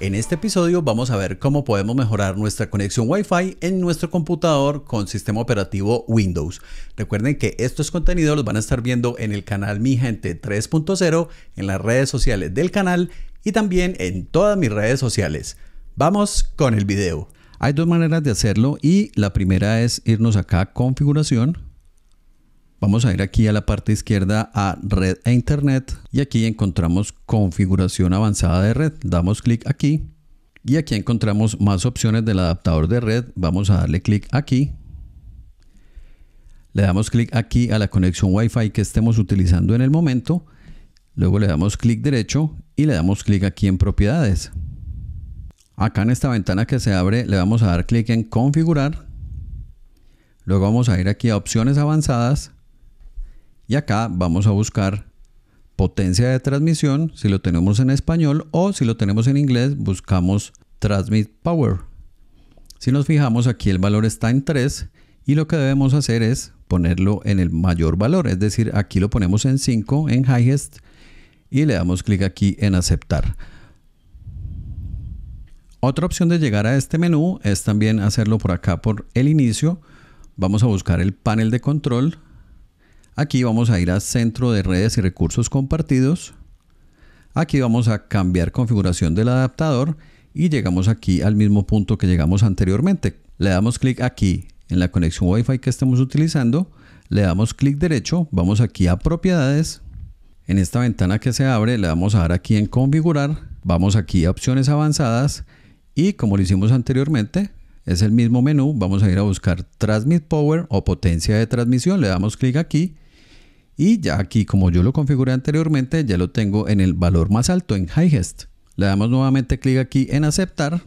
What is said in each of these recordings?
En este episodio vamos a ver cómo podemos mejorar nuestra conexión Wi-Fi en nuestro computador con sistema operativo Windows. Recuerden que estos contenidos los van a estar viendo en el canal Mi Gente 3.0, en las redes sociales del canal y también en todas mis redes sociales. Vamos con el video. Hay dos maneras de hacerlo y la primera es irnos acá a configuración Vamos a ir aquí a la parte izquierda a red e internet y aquí encontramos configuración avanzada de red. Damos clic aquí y aquí encontramos más opciones del adaptador de red. Vamos a darle clic aquí. Le damos clic aquí a la conexión Wi-Fi que estemos utilizando en el momento. Luego le damos clic derecho y le damos clic aquí en propiedades. Acá en esta ventana que se abre le vamos a dar clic en configurar. Luego vamos a ir aquí a opciones avanzadas y acá vamos a buscar potencia de transmisión, si lo tenemos en español o si lo tenemos en inglés, buscamos transmit power. Si nos fijamos aquí el valor está en 3 y lo que debemos hacer es ponerlo en el mayor valor, es decir, aquí lo ponemos en 5 en highest y le damos clic aquí en aceptar. Otra opción de llegar a este menú es también hacerlo por acá por el inicio. Vamos a buscar el panel de control, Aquí vamos a ir a Centro de redes y recursos compartidos. Aquí vamos a cambiar configuración del adaptador y llegamos aquí al mismo punto que llegamos anteriormente. Le damos clic aquí en la conexión Wi-Fi que estamos utilizando. Le damos clic derecho, vamos aquí a propiedades. En esta ventana que se abre le vamos a dar aquí en configurar. Vamos aquí a opciones avanzadas y como lo hicimos anteriormente es el mismo menú. Vamos a ir a buscar Transmit Power o potencia de transmisión. Le damos clic aquí y ya aquí como yo lo configuré anteriormente ya lo tengo en el valor más alto en highest le damos nuevamente clic aquí en aceptar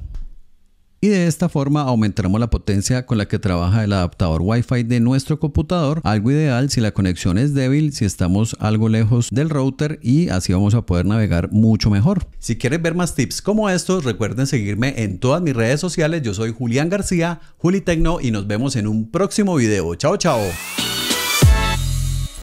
y de esta forma aumentaremos la potencia con la que trabaja el adaptador Wi-Fi de nuestro computador, algo ideal si la conexión es débil, si estamos algo lejos del router y así vamos a poder navegar mucho mejor. Si quieres ver más tips como estos, recuerden seguirme en todas mis redes sociales. Yo soy Julián García, Juli Tecno y nos vemos en un próximo video. Chao, chao.